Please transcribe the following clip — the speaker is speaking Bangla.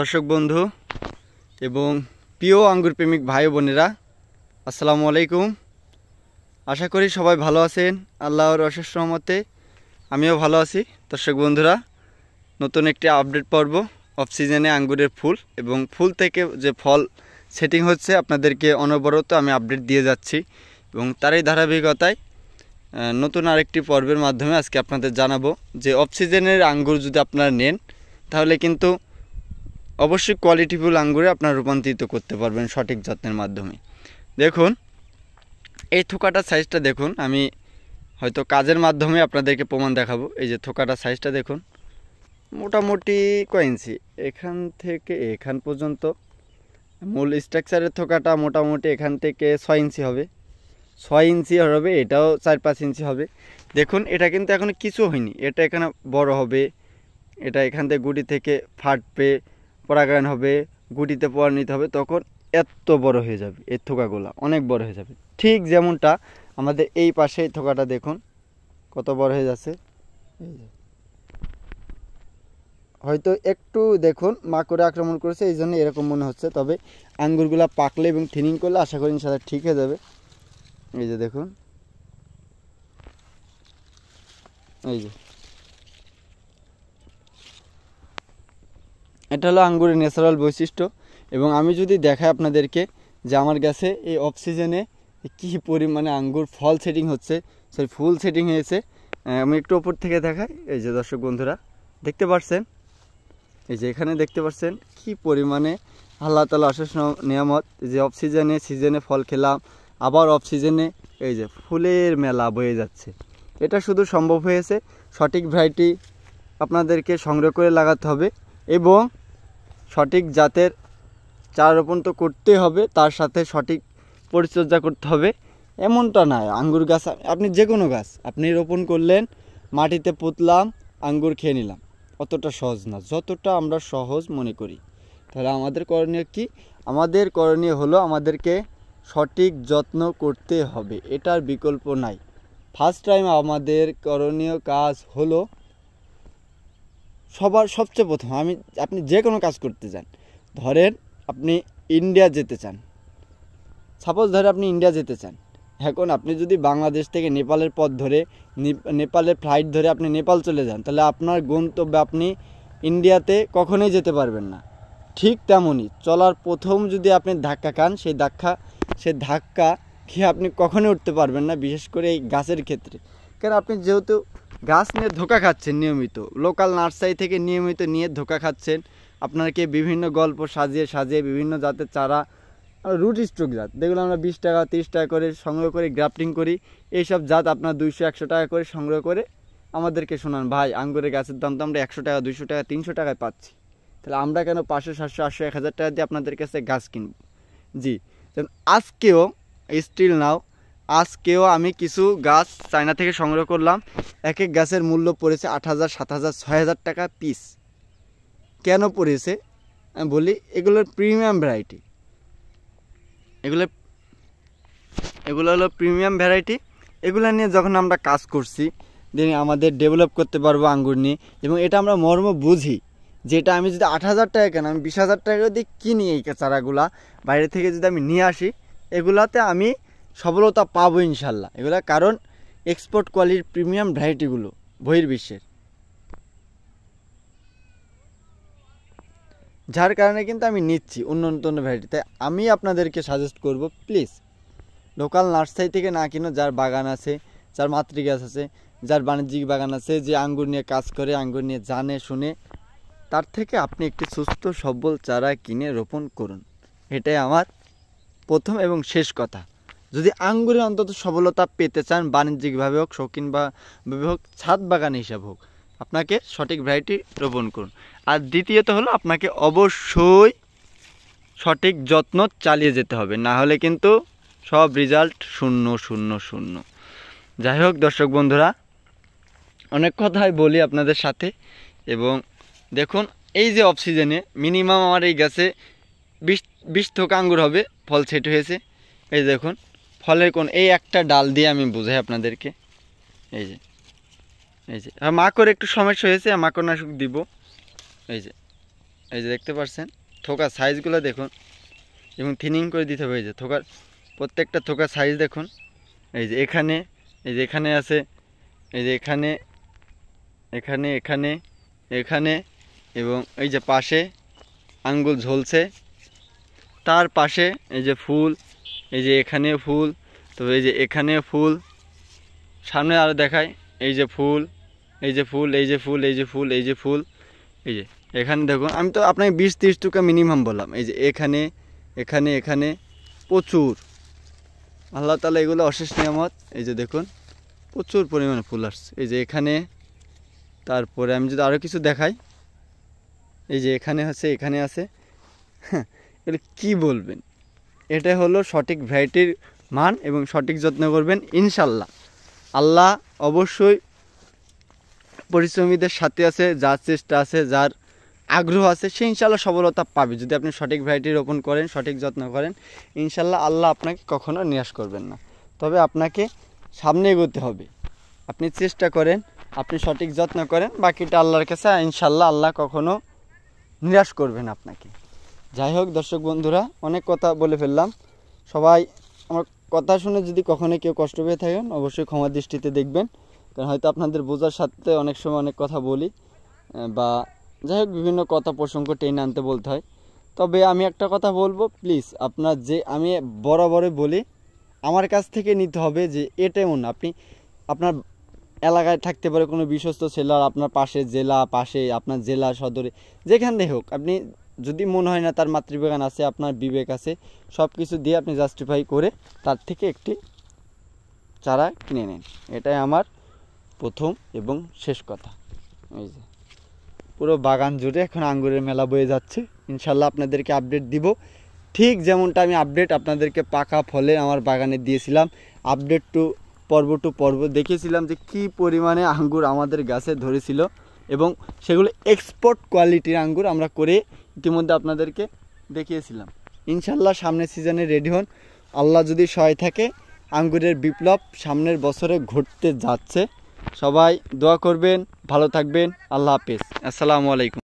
দর্শক বন্ধু এবং প্রিয় আঙ্গুর প্রেমিক ভাই বোনেরা আসসালামু আলাইকুম আশা করি সবাই ভালো আছেন আল্লাহর অশেষ রহমতে আমিও ভালো আছি দর্শক বন্ধুরা নতুন একটি আপডেট পর্ব অফ সিজনে আঙ্গুরের ফুল এবং ফুল থেকে যে ফল সেটিং হচ্ছে আপনাদেরকে অনবরত আমি আপডেট দিয়ে যাচ্ছি এবং তারই ধারাবাহিকতায় নতুন আরেকটি পর্বের মাধ্যমে আজকে আপনাদের জানাবো যে অফ সিজনের আঙ্গুর যদি আপনারা নেন তাহলে কিন্তু অবশ্যই কোয়ালিটিফুল আঙ্গুরে আপনার রূপান্তরিত করতে পারবেন সঠিক যত্নের মাধ্যমে দেখুন এই থোকাটার সাইজটা দেখুন আমি হয়তো কাজের মাধ্যমে আপনাদেরকে প্রমাণ দেখাবো এই যে থোকাটার সাইজটা দেখুন মোটামুটি কয়েন্সি এখান থেকে এখান পর্যন্ত মূল স্ট্রাকচারের থোকাটা মোটামুটি এখান থেকে ছয় ইঞ্চি হবে ছয় ইঞ্চি হবে এটাও চার পাঁচ ইঞ্চি হবে দেখুন এটা কিন্তু এখনও কিছু হয়নি এটা এখানে বড় হবে এটা এখান থেকে গুটি থেকে ফাটবে পরাগায়ন হবে গুটিতে নিতে হবে তখন এত বড় হয়ে যাবে এই থোকাগুলো অনেক বড় হয়ে যাবে ঠিক যেমনটা আমাদের এই পাশে থোকাটা দেখুন কত বড় হয়ে যাচ্ছে হয়তো একটু দেখুন মাকড়ে আক্রমণ করেছে এই জন্য এরকম মনে হচ্ছে তবে আঙ্গুরগুলো পাকলে এবং থিনিং করলে আশা করি ইনশাল্লাহ ঠিক হয়ে যাবে এই যে দেখুন এই যে এটা হলো আঙ্গুরের ন্যাচারাল বৈশিষ্ট্য এবং আমি যদি দেখাই আপনাদেরকে যে আমার গাছে এই অফ সিজনে কী পরিমাণে আঙ্গুর ফল সেটিং হচ্ছে সরি ফুল সেটিং হয়েছে আমি একটু ওপর থেকে দেখাই এই যে দর্শক বন্ধুরা দেখতে পাচ্ছেন এই যে এখানে দেখতে পাচ্ছেন কি পরিমাণে আল্লাহ তালা অশেষ নিয়ামত যে অফ সিজনে সিজনে ফল খেলাম আবার অফ সিজনে এই যে ফুলের মেলা বয়ে যাচ্ছে এটা শুধু সম্ভব হয়েছে সঠিক ভ্যারাইটি আপনাদেরকে সংগ্রহ করে লাগাতে হবে এবং সঠিক জাতের চারা রোপণ তো করতেই হবে তার সাথে সঠিক পরিচর্যা করতে হবে এমনটা নয় আঙ্গুর গাছ আপনি যে কোনো গাছ আপনি রোপণ করলেন মাটিতে পুতলাম আঙ্গুর খেয়ে নিলাম অতটা সহজ না যতটা আমরা সহজ মনে করি তাহলে আমাদের করণীয় কি আমাদের করণীয় হলো আমাদেরকে সঠিক যত্ন করতে হবে এটার বিকল্প নাই ফার্স্ট টাইম আমাদের করণীয় কাজ হলো সবার সবচেয়ে প্রথম আমি আপনি যে কোনো কাজ করতে চান ধরেন আপনি ইন্ডিয়া যেতে চান সাপোজ ধরে আপনি ইন্ডিয়া যেতে চান এখন আপনি যদি বাংলাদেশ থেকে নেপালের পথ ধরে নেপালের ফ্লাইট ধরে আপনি নেপাল চলে যান তাহলে আপনার গন্তব্যে আপনি ইন্ডিয়াতে কখনোই যেতে পারবেন না ঠিক তেমনই চলার প্রথম যদি আপনি ধাক্কা খান সেই ধাক্কা সে ধাক্কা খেয়ে আপনি কখনোই উঠতে পারবেন না বিশেষ করে এই গাছের ক্ষেত্রে কারণ আপনি যেহেতু গাছ নিয়ে ধোকা খাচ্ছেন নিয়মিত লোকাল নার্সারি থেকে নিয়মিত নিয়ে ধোকা খাচ্ছেন আপনাকে বিভিন্ন গল্প সাজিয়ে সাজিয়ে বিভিন্ন জাতের চারা রুট স্ট্রোক জাত যেগুলো আমরা বিশ টাকা তিরিশ টাকা করে সংগ্রহ করে গ্রাফটিং করি এইসব জাত আপনার দুইশো একশো টাকা করে সংগ্রহ করে আমাদেরকে শোনান ভাই আঙ্গুরের গাছের দাম তো আমরা একশো টাকা দুইশো টাকা তিনশো টাকায় পাচ্ছি তাহলে আমরা কেন পাঁচশো সাতশো আটশো এক হাজার টাকা দিয়ে আপনাদের কাছে গাছ কিনব জি যেমন আজকেও স্টিল নাও আজকেও আমি কিছু গাছ চায়না থেকে সংগ্রহ করলাম এক এক গাছের মূল্য পড়েছে আট হাজার সাত হাজার ছয় হাজার টাকা পিস কেন পড়েছে আমি বলি এগুলোর প্রিমিয়াম ভ্যারাইটি এগুলো এগুলো হলো প্রিমিয়াম ভ্যারাইটি এগুলো নিয়ে যখন আমরা কাজ করছি দেন আমাদের ডেভেলপ করতে পারবো আঙ্গুর নিয়ে এবং এটা আমরা মর্ম বুঝি যেটা আমি যদি আট হাজার টাকা কেন আমি বিশ হাজার টাকা দিয়ে কিনি এই চারাগুলা বাইরে থেকে যদি আমি নিয়ে আসি এগুলাতে আমি সফলতা পাবো ইনশাল্লাহ এগুলো কারণ এক্সপোর্ট কোয়ালিটির প্রিমিয়াম ভ্যারাইটিগুলো বহির্বিশ্বের যার কারণে কিন্তু আমি নিচ্ছি অন্য নতুন ভ্যারাইটি তাই আমি আপনাদেরকে সাজেস্ট করব প্লিজ লোকাল নার্সারি থেকে না কিনো যার বাগান আছে যার মাতৃগাছ আছে যার বাণিজ্যিক বাগান আছে যে আঙ্গুর নিয়ে কাজ করে আঙ্গুর নিয়ে জানে শুনে তার থেকে আপনি একটি সুস্থ সবল চারা কিনে রোপণ করুন এটাই আমার প্রথম এবং শেষ কথা যদি আঙ্গুরের অন্তত সফলতা পেতে চান বাণিজ্যিকভাবে হোক শৌখিন বা হোক ছাদ বাগান হিসাবে হোক আপনাকে সঠিক ভ্যারাইটি রোপণ করুন আর দ্বিতীয়ত হলো আপনাকে অবশ্যই সঠিক যত্ন চালিয়ে যেতে হবে না হলে কিন্তু সব রেজাল্ট শূন্য শূন্য শূন্য যাই হোক দর্শক বন্ধুরা অনেক কথাই বলি আপনাদের সাথে এবং দেখুন এই যে অফ সিজনে মিনিমাম আমার এই গাছে বিশ বিশ থোকা আঙ্গুর হবে ফল সেট হয়েছে এই দেখুন ফলের কোন এই একটা ডাল দিয়ে আমি বুঝাই আপনাদেরকে এই যে এই যে হ্যাঁ, মাকড় একটু সমস্যা হয়েছে মাকড় মাকড়নাশক দিব এই যে এই যে দেখতে পাচ্ছেন থোকা সাইজগুলো দেখুন এবং থিনিং করে দিতে হবে এই যে থোকার প্রত্যেকটা থোকার সাইজ দেখুন এই যে এখানে এই যে এখানে আছে এই যে এখানে এখানে এখানে এখানে এবং এই যে পাশে আঙ্গুল ঝলছে তার পাশে এই যে ফুল এই যে এখানে ফুল তো এই যে এখানে ফুল সামনে আরও দেখায় এই যে ফুল এই যে ফুল এই যে ফুল এই যে ফুল এই যে ফুল এই যে এখানে দেখুন আমি তো আপনাকে বিশ তিরিশ টুকা মিনিমাম বললাম এই যে এখানে এখানে এখানে প্রচুর আল্লাহ তালা এগুলো অশেষ নিয়ামত এই যে দেখুন প্রচুর পরিমাণে ফুল আসছে এই যে এখানে তারপরে আমি যদি আরও কিছু দেখাই এই যে এখানে আছে এখানে আছে হ্যাঁ এগুলো কী বলবেন এটা হলো সঠিক ভ্যারাইটির মান এবং সঠিক যত্ন করবেন ইনশাল্লাহ আল্লাহ অবশ্যই পরিশ্রমীদের সাথে আছে যার চেষ্টা আছে যার আগ্রহ আছে সে ইনশাল্লাহ সফলতা পাবে যদি আপনি সঠিক ভ্যারাইটি রোপণ করেন সঠিক যত্ন করেন ইনশাল্লাহ আল্লাহ আপনাকে কখনো নিরাশ করবেন না তবে আপনাকে সামনে এগোতে হবে আপনি চেষ্টা করেন আপনি সঠিক যত্ন করেন বাকিটা আল্লাহর কাছে ইনশাল্লাহ আল্লাহ কখনো নিরাশ করবেন আপনাকে যাই হোক দর্শক বন্ধুরা অনেক কথা বলে ফেললাম সবাই আমার কথা শুনে যদি কখনো কেউ কষ্ট পেয়ে থাকেন অবশ্যই ক্ষমা দৃষ্টিতে দেখবেন কারণ হয়তো আপনাদের বোঝার সাথে অনেক সময় অনেক কথা বলি বা যাই হোক বিভিন্ন কথা প্রসঙ্গ টেনে আনতে বলতে হয় তবে আমি একটা কথা বলবো প্লিজ আপনার যে আমি বরাবরই বলি আমার কাছ থেকে নিতে হবে যে এটা এমন আপনি আপনার এলাকায় থাকতে পারে কোনো বিশ্বস্ত সেলার আপনার পাশে জেলা পাশে আপনার জেলা সদরে যেখানে হোক আপনি যদি মনে হয় না তার মাতৃবিজ্ঞান আছে আপনার বিবেক আছে সব কিছু দিয়ে আপনি জাস্টিফাই করে তার থেকে একটি চারা কিনে নেন এটাই আমার প্রথম এবং শেষ কথা এই যে পুরো বাগান জুড়ে এখন আঙ্গুরের মেলা বয়ে যাচ্ছে ইনশাল্লাহ আপনাদেরকে আপডেট দিব ঠিক যেমনটা আমি আপডেট আপনাদেরকে পাকা ফলে আমার বাগানে দিয়েছিলাম আপডেট টু পর্ব টু পর্ব দেখেছিলাম যে কি পরিমাণে আঙ্গুর আমাদের গাছে ধরেছিল এবং সেগুলো এক্সপোর্ট কোয়ালিটির আঙ্গুর আমরা করে ইতিমধ্যে আপনাদেরকে দেখিয়েছিলাম ইনশাল্লাহ সামনের সিজনে রেডি হন আল্লাহ যদি সহায় থাকে আঙ্গুরের বিপ্লব সামনের বছরে ঘটতে যাচ্ছে সবাই দোয়া করবেন ভালো থাকবেন আল্লাহ হাফেজ আসসালামু আলাইকুম